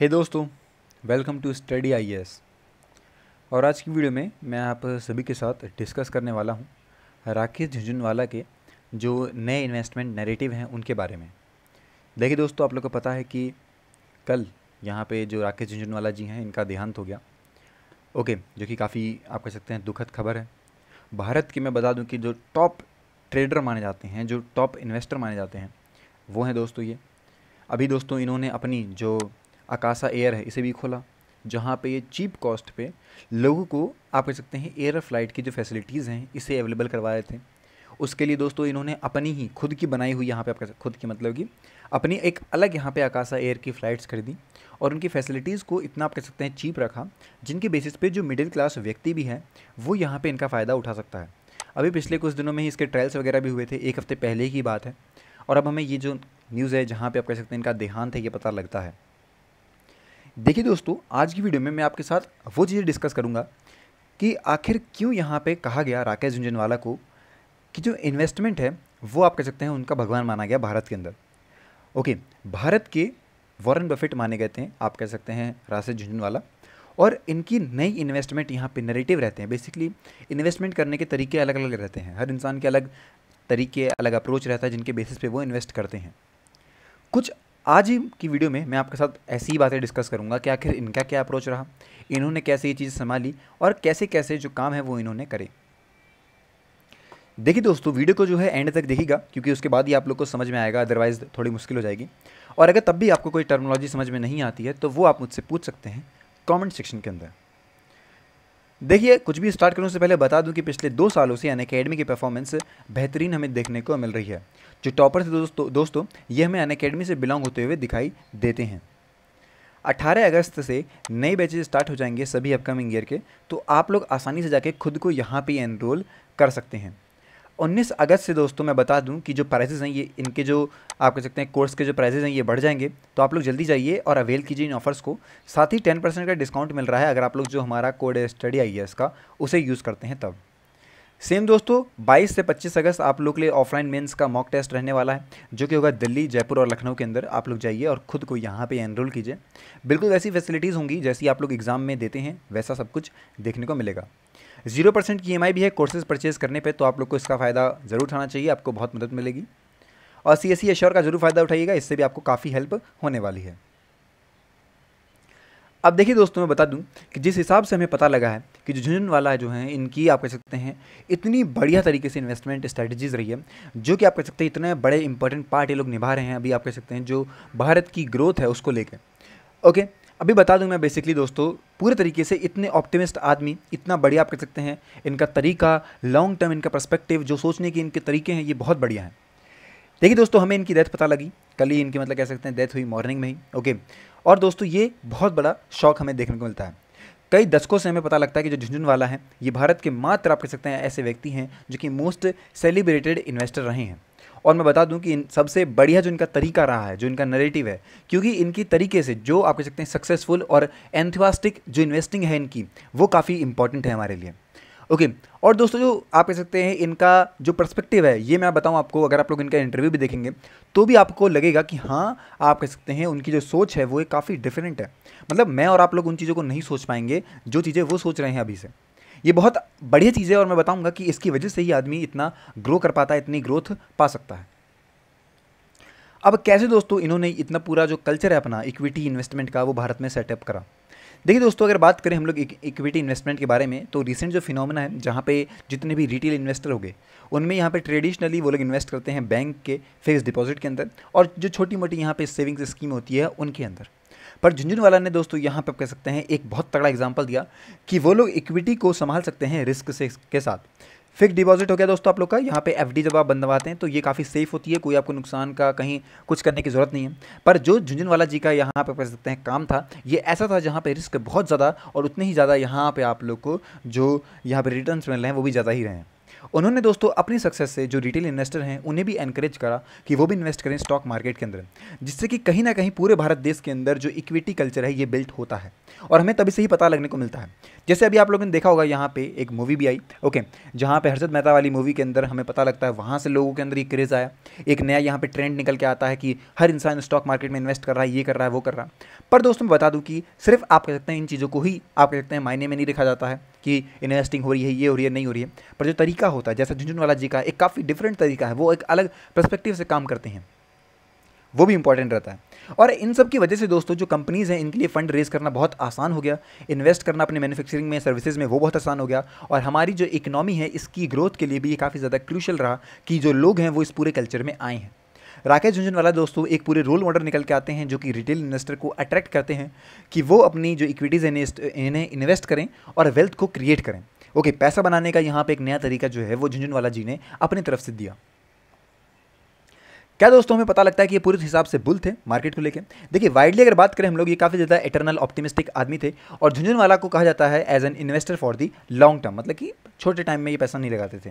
हे hey दोस्तों welcome to study I और आज की वीडियो में मैं आप सभी के साथ डिस्कस करने वाला हूँ राकेश झुंझुनवाला के जो नए इन्वेस्टमेंट नैरेटिव हैं उनके बारे में देखिए दोस्तों आप लोग को पता है कि कल यहाँ पे जो राकेश झुंझुनवाला जी हैं इनका देहांत हो गया ओके जो कि काफ़ी आप कह सकते हैं दुखद खबर है भारत की मैं बता दूँ कि जो टॉप ट्रेडर माने जाते हैं जो टॉप इन्वेस्टर माने जाते हैं वो हैं दोस्तों ये अभी दोस्तों इन्होंने अपनी जो अकासा एयर है इसे भी खोला जहाँ पे ये चीप कॉस्ट पे लोगों को आप कह सकते हैं एयर फ्लाइट की जो फैसिलिटीज़ हैं इसे अवेलेबल करवाए थे उसके लिए दोस्तों इन्होंने अपनी ही खुद की बनाई हुई यहाँ पे आपका खुद की मतलब कि अपनी एक अलग यहाँ पे आकाशा एयर की फ़्लाइट्स खरीदी और उनकी फैसिलिटीज़ को इतना आप कह सकते हैं चीप रखा जिनके बेसिस पे जो मिडिल क्लास व्यक्ति भी है वो यहाँ पे इनका फ़ायदा उठा सकता है अभी पिछले कुछ दिनों में ही इसके ट्रायल्स वगैरह भी हुए थे एक हफ़्ते पहले की बात है और अब हमें ये जो न्यूज़ है जहाँ पर आप कह सकते हैं इनका देहांत है ये पता लगता है देखिए दोस्तों आज की वीडियो में मैं आपके साथ वो चीज़ें डिस्कस करूँगा कि आखिर क्यों यहाँ पे कहा गया राकेश झुंझुनवाला को कि जो इन्वेस्टमेंट है वो आप कह सकते हैं उनका भगवान माना गया भारत के अंदर ओके भारत के वॉरेन बफेट माने गए थे आप कह सकते हैं राकेश झुंझुनवाला और इनकी नई इन्वेस्टमेंट यहाँ पे नरेटिव रहते हैं बेसिकली इन्वेस्टमेंट करने के तरीके अलग अलग रहते हैं हर इंसान के अलग तरीके अलग अप्रोच रहता है जिनके बेसिस पे वो इन्वेस्ट करते हैं कुछ आज ही की वीडियो में मैं आपके साथ ऐसी ही बातें डिस्कस करूँगा कि आखिर इनका क्या अप्रोच रहा इन्होंने कैसे ये चीज़ संभाली और कैसे कैसे जो काम है वो इन्होंने करे देखिए दोस्तों वीडियो को जो है एंड तक देखिएगा क्योंकि उसके बाद ही आप लोग को समझ में आएगा अदरवाइज़ थोड़ी मुश्किल हो जाएगी और अगर तब भी आपको कोई टर्मोलॉजी समझ में नहीं आती है तो वो आप मुझसे पूछ सकते हैं कमेंट सेक्शन के अंदर देखिए कुछ भी स्टार्ट करने से पहले बता दूं कि पिछले दो सालों से यानी अकेडमी की परफॉर्मेंस बेहतरीन हमें देखने को मिल रही है जो टॉपर थे दोस्तों दोस्तों ये हमें अन अकेडमी से बिलोंग होते हुए दिखाई देते हैं 18 अगस्त से नए बैचेज स्टार्ट हो जाएंगे सभी अपकमिंग ईयर के तो आप लोग आसानी से जाके खुद को यहाँ पे एनरोल कर सकते हैं 19 अगस्त से दोस्तों मैं बता दूं कि जो प्राइजेज़ हैं ये इनके जो आप कह सकते हैं कोर्स के जो प्राइजेज़ हैं ये बढ़ जाएंगे तो आप लोग जल्दी जाइए और अवेल कीजिए इन ऑफर्स को साथ ही 10 परसेंट का डिस्काउंट मिल रहा है अगर आप लोग जो हमारा कोड स्टडी आई का उसे यूज़ करते हैं तब सेम दोस्तों 22 से 25 अगस्त आप लोग के लिए ऑफलाइन मेंस का मॉक टेस्ट रहने वाला है जो कि होगा दिल्ली जयपुर और लखनऊ के अंदर आप लोग जाइए और खुद को यहाँ पे एनरोल कीजिए बिल्कुल वैसी फैसिलिटीज़ होंगी जैसी आप लोग एग्ज़ाम में देते हैं वैसा सब कुछ देखने को मिलेगा जीरो परसेंट की ई e भी है कोर्सेज परचेज करने पर तो आप लोग को इसका फ़ायदा ज़रूर उठाना चाहिए आपको बहुत मदद मिलेगी और सी एस e का ज़रूर फ़ायदा उठाइएगा इससे भी आपको काफ़ी हेल्प होने वाली है अब देखिए दोस्तों मैं बता दूं कि जिस हिसाब से हमें पता लगा है कि जो झुंझुनवाला जो है इनकी आप कह सकते हैं इतनी बढ़िया तरीके से इन्वेस्टमेंट स्ट्रेटजीज रही है जो कि आप कह सकते हैं इतने बड़े इंपॉर्टेंट पार्ट ये लोग निभा रहे हैं अभी आप कह सकते हैं जो भारत की ग्रोथ है उसको लेकर ओके अभी बता दूं मैं बेसिकली दोस्तों पूरे तरीके से इतने ऑप्टिमिस्ट आदमी इतना बढ़िया आप कह सकते हैं इनका तरीका लॉन्ग टर्म इनका पर्सपेक्टिव जो सोचने के इनके तरीके हैं ये बहुत बढ़िया है देखिए दोस्तों हमें इनकी डेथ पता लगी कल ही इनकी मतलब कह सकते हैं डेथ हुई मॉर्निंग में ही ओके और दोस्तों ये बहुत बड़ा शौक हमें देखने को मिलता है कई दशकों से हमें पता लगता है कि जो झुंझुनवाला है ये भारत के मात्र आप कह सकते हैं ऐसे व्यक्ति हैं जो कि मोस्ट सेलिब्रेटेड इन्वेस्टर रहे हैं और मैं बता दूं कि इन सबसे बढ़िया जो इनका तरीका रहा है जो इनका नरेटिव है क्योंकि इनकी तरीके से जो आप कह सकते हैं सक्सेसफुल और एंथवास्टिक जो इन्वेस्टिंग है इनकी वो काफ़ी इंपॉर्टेंट है हमारे लिए ओके और दोस्तों जो आप कह सकते हैं इनका जो पर्सपेक्टिव है ये मैं बताऊँ आपको अगर आप लोग इनका इंटरव्यू भी देखेंगे तो भी आपको लगेगा कि हाँ आप कह सकते हैं उनकी जो सोच है वो काफ़ी डिफरेंट है मतलब मैं और आप लोग उन चीज़ों को नहीं सोच पाएंगे जो चीज़ें वो सोच रहे हैं अभी से ये बहुत बढ़िया चीज़ है और मैं बताऊँगा कि इसकी वजह से ही आदमी इतना ग्रो कर पाता है इतनी ग्रोथ पा सकता है अब कैसे दोस्तों इन्होंने इतना पूरा जो कल्चर है अपना इक्विटी इन्वेस्टमेंट का वो भारत में सेटअप करा देखिए दोस्तों अगर बात करें हम लोग इक्विटी इन्वेस्टमेंट के बारे में तो रिसेंट जो फिनोमेना है जहाँ पे जितने भी रिटेल इन्वेस्टर हो गए उनमें यहाँ पे ट्रेडिशनली वो लोग इन्वेस्ट करते हैं बैंक के फिक्स डिपॉजिट के अंदर और जो छोटी मोटी यहाँ पे सेविंग्स स्कीम होती है उनके अंदर पर झुंझुनवाला ने दोस्तों यहाँ पर कह सकते हैं एक बहुत तगड़ा एग्जाम्पल दिया कि वो लोग इक्विटी को संभाल सकते हैं रिस्क से के साथ फिक्स डिपॉजिट हो गया दोस्तों आप लोग का यहाँ पे एफ जब आप बनवाते हैं तो ये काफ़ी सेफ होती है कोई आपको नुकसान का कहीं कुछ करने की ज़रूरत नहीं है पर जो झुंझुनवाला जी का यहाँ पे कह सकते हैं काम था ये ऐसा था जहाँ पे रिस्क बहुत ज़्यादा और उतने ही ज़्यादा यहाँ पे आप लोग को जो यहाँ पे रिटर्न मिल रहे हैं वो भी ज़्यादा ही रहे हैं उन्होंने दोस्तों अपनी सक्सेस से जो रिटेल इन्वेस्टर हैं उन्हें भी एनकरेज करा कि वो भी इन्वेस्ट करें स्टॉक मार्केट के अंदर जिससे कि कहीं ना कहीं पूरे भारत देश के अंदर जो इक्विटी कल्चर है ये बिल्ट होता है और हमें तभी से ही पता लगने को मिलता है जैसे अभी आप लोगों ने देखा होगा यहाँ पे एक मूवी भी आई ओके जहाँ पे हर्षद मेहता वाली मूवी के अंदर हमें पता लगता है वहाँ से लोगों के अंदर ये क्रेज़ आया एक नया यहाँ पे ट्रेंड निकल के आता है कि हर इंसान स्टॉक मार्केट में इन्वेस्ट कर रहा है ये कर रहा है वो कर रहा है पर दोस्तों मैं बता दूँ कि सिर्फ आप कह सकते हैं इन चीज़ों को ही आप कह सकते हैं मायने में नहीं रखा जाता है कि इन्वेस्टिंग हो रही है ये हो रही है नहीं हो रही है पर जो तरीका हो होता है जैसा झुंझुनवाला जी का एक काफ़ी डिफरेंट तरीका है वो एक अलग परस्पेक्टिव से काम करते हैं वो भी इंपॉर्टेंट रहता है और इन सब की वजह से दोस्तों जो कंपनीज़ हैं इनके लिए फंड रेज करना बहुत आसान हो गया इन्वेस्ट करना अपने मैन्युफैक्चरिंग में सर्विसेज में वो बहुत आसान हो गया और हमारी जो इकनॉमी है इसकी ग्रोथ के लिए भी ये काफ़ी ज़्यादा क्रूशल रहा कि जो लोग हैं वो इस पूरे कल्चर में आए हैं राकेश झुंझुनवाला दोस्तों एक पूरे रोल मॉडल निकल के आते हैं जो कि रिटेल इन्वेस्टर को अट्रैक्ट करते हैं कि वो अपनी जो इक्विटीज़ हैं इन्हें इन्वेस्ट करें और वेल्थ को क्रिएट करें ओके पैसा बनाने का यहाँ पे एक नया तरीका जो है वो झुंझुनवाला जी ने अपनी तरफ से दिया क्या दोस्तों हमें पता लगता है कि ये पूरे हिसाब से बुल थे मार्केट को लेकर देखिए वाइडली अगर बात करें हम लोग ये काफ़ी ज़्यादा इटरनल ऑप्टिमिस्टिक आदमी थे और झुंझुनवाला को कहा जाता है as an investor for the long term मतलब कि छोटे टाइम में ये पैसा नहीं लगाते थे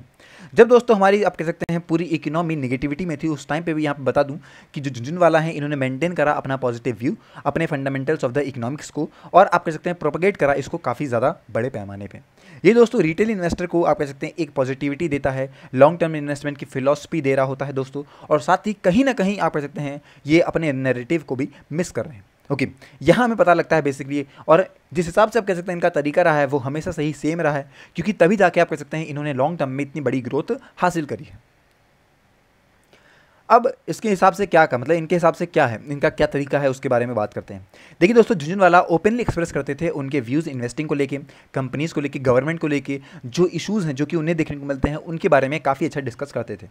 जब दोस्तों हमारी आप कह सकते हैं पूरी इकोनॉमी निगेटिविटी में थी उस टाइम पर भी यहाँ पर बता दूँ कि जो झुंझुनवाला है इन्होंने मेनटेन करा अपना पॉजिटिव व्यू अपने फंडामेंटल्स ऑफ द इकोनॉमिक्स को और आप कह सकते हैं प्रोपोगेट करा इसको काफ़ी ज़्यादा बड़े पैमाने पर ये दोस्तों रिटेल इन्वेस्टर को आप कह सकते हैं एक पॉजिटिविटी देता है लॉन्ग टर्म इन्वेस्टमेंट की फिलॉसफी दे रहा होता है दोस्तों और साथ ही कहीं ना कहीं आप कह सकते हैं ये अपने नेरेटिव को भी मिस कर रहे हैं ओके okay, यहाँ हमें पता लगता है बेसिकली और जिस हिसाब से आप कह सकते हैं इनका तरीका रहा है वो हमेशा सही सेम रहा है क्योंकि तभी जाके आप कह सकते हैं इन्होंने लॉन्ग टर्म में इतनी बड़ी ग्रोथ हासिल करी है अब इसके हिसाब से क्या का मतलब इनके हिसाब से क्या है इनका क्या तरीका है उसके बारे में बात करते हैं देखिए दोस्तों झुंझुनवाला ओपनली एक्सप्रेस करते थे उनके व्यूज़ इन्वेस्टिंग को लेके कंपनीज़ को लेके गवर्नमेंट को लेके जो इशूज़ हैं जो कि उन्हें देखने को मिलते हैं उनके बारे में काफ़ी अच्छा डिस्कस करते थे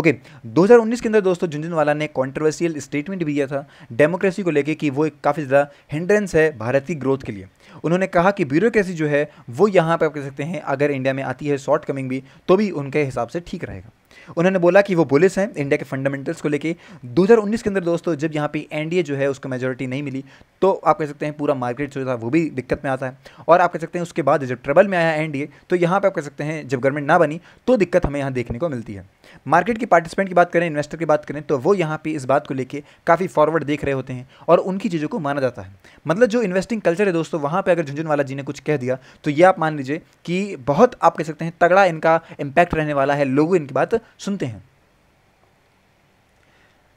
ओके दो के अंदर दोस्तों झुंझुनवाला ने कॉन्ट्रोवर्सियल स्टेटमेंट भी दिया था डेमोक्रेसी को लेकर कि वो एक काफ़ी ज़्यादा हिंड्रेंस है भारत की ग्रोथ के लिए उन्होंने कहा कि ब्यूरोक्रेसी जो है वो यहाँ पर कह सकते हैं अगर इंडिया में आती है शॉर्ट कमिंग भी तो भी उनके हिसाब से ठीक रहेगा उन्होंने बोला कि वो बुलिस हैं इंडिया के फंडामेंटल्स को लेके 2019 के अंदर दोस्तों जब यहाँ पे एनडीए जो है उसको मेजोरिटी नहीं मिली तो आप कह सकते हैं पूरा मार्केट जो था वो भी दिक्कत में आता है और आप कह सकते हैं उसके बाद जब ट्रबल में आया एनडीए तो यहाँ पर आप कह सकते हैं जब गवर्नमेंट ना बनी तो दिक्कत हमें यहाँ देखने को मिलती है मार्केट की पार्टिसिपेंट की बात करें इन्वेस्टर की बात करें तो वो यहाँ पर इस बात को लेकर काफ़ी फॉरवर्ड देख रहे होते हैं और उनकी चीज़ों को माना जाता है मतलब जो इन्वेस्टिंग कल्चर है दोस्तों वहाँ पर अगर झुंझुनवाला जी ने कुछ कह दिया तो ये आप मान लीजिए कि बहुत आप कह सकते हैं तगड़ा इनका इम्पैक्ट रहने वाला है लोगों इनकी बात सुनते हैं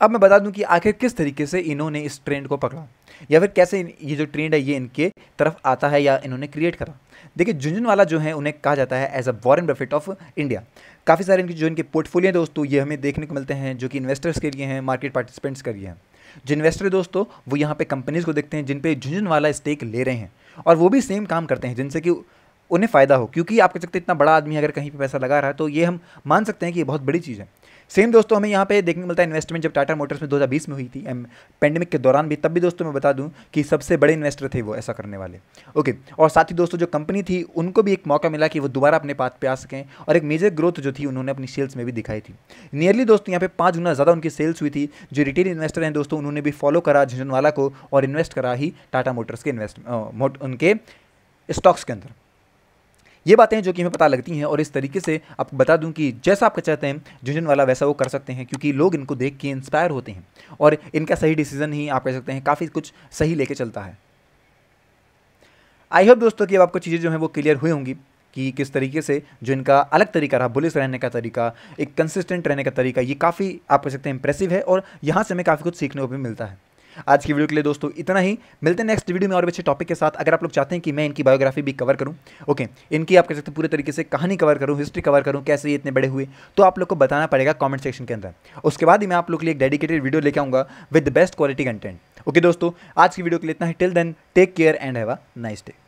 अब मैं बता दूं कि आखिर किस तरीके से इन्होंने इस ट्रेंड को पकड़ा या फिर कैसे ये जो ट्रेंड है ये इनके तरफ आता है या इन्होंने क्रिएट करा देखिए झुंझुनवाला जो है उन्हें कहा जाता है as a Warren Buffett of India काफ़ी सारे इनके जो इनके पोर्टफोलियो दोस्तों ये हमें देखने को मिलते हैं जो कि इन्वेस्टर्स के लिए हैं मार्केट पार्टिसिपेंट्स के लिए हैं जो इन्वेस्टर दोस्तों वो यहाँ पे कंपनीज को देखते हैं जिन पे झुंझुनवाला स्टेक ले रहे हैं और वो भी सेम काम करते हैं जिनसे कि उन्हें फ़ायदा हो क्योंकि आप कह सकते इतना बड़ा आदमी अगर कहीं पर पैसा लगा रहा है तो ये हम मान सकते हैं कि ये बहुत बड़ी चीज़ है सेम दोस्तों हमें यहाँ पे देखने को मिलता है इन्वेस्टमेंट जब टाटा मोटर्स में 2020 में हुई थी एम पेंडेमिक के दौरान भी तब भी दोस्तों मैं बता दूं कि सबसे बड़े इन्वेस्टर थे वो ऐसा करने वाले ओके और साथ ही दोस्तों जो कंपनी थी उनको भी एक मौका मिला कि वो दोबारा अपने पाथ पे आ सकें और एक मेजर ग्रोथ जो थी उन्होंने अपनी सेल्स में भी दिखाई थी नियरली दोस्तों यहाँ पे पाँच गुना ज़्यादा उनकी सेल्स हुई थी जो रिटेल इन्वेस्टर हैं दोस्तों उन्होंने भी फॉलो करा झुंझुनवाला को और इन्वेस्ट करा ही टाटा मोटर्स के इन्वेस्ट उनके स्टॉक्स के अंदर ये बातें जो कि हमें पता लगती हैं और इस तरीके से आपको बता दूं कि जैसा आपका चाहते हैं झुंझुन वाला वैसा वो कर सकते हैं क्योंकि लोग इनको देख के इंस्पायर होते हैं और इनका सही डिसीजन ही आप कह सकते हैं काफ़ी कुछ सही लेके चलता है आई होप दोस्तों कि अब आपको चीज़ें जो हैं वो क्लियर हुई होंगी कि किस तरीके से जो इनका अलग तरीका रहा बुलिस रहने का तरीका एक कंसिस्टेंट रहने का तरीका ये काफ़ी आप कह सकते हैं इंप्रेसिव है और यहाँ से हमें काफ़ी कुछ सीखने को भी मिलता है आज की वीडियो के लिए दोस्तों इतना ही मिलते हैं नेक्स्ट वीडियो में और अच्छे टॉपिक के साथ अगर आप लोग चाहते हैं कि मैं इनकी बायोग्राफी भी कवर करूँ ओके इनकी आप कह सकते पूरे तरीके से कहानी कवर करूँ हिस्ट्री कवर करूँ कैसे ये इतने बड़े हुए तो आप लोग को बताना पड़ेगा कॉमेंट सेक्शन के अंदर उसके बाद ही मैं आप लोग के लिए एक डेडिकेटेड वीडियो लेकर आऊँगा with best quality content okay दोस्तों आज की वीडियो के लिए इतना ही till then take care and have a nice day